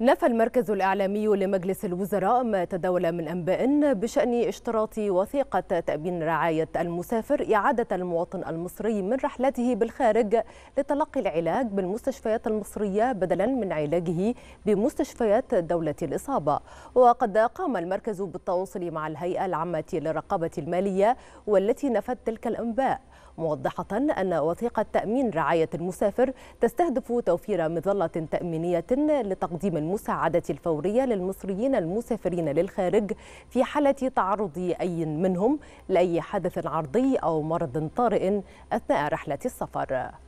نفى المركز الإعلامي لمجلس الوزراء ما تداول من أنباء بشأن اشتراط وثيقة تأمين رعاية المسافر إعادة المواطن المصري من رحلته بالخارج لتلقي العلاج بالمستشفيات المصرية بدلا من علاجه بمستشفيات دولة الإصابة وقد قام المركز بالتواصل مع الهيئة العامة للرقابة المالية والتي نفت تلك الأنباء موضحة أن وثيقة تأمين رعاية المسافر تستهدف توفير مظلة تأمينية لتقديم المساعدة الفورية للمصريين المسافرين للخارج في حالة تعرض أي منهم لأي حدث عرضي أو مرض طارئ أثناء رحلة السفر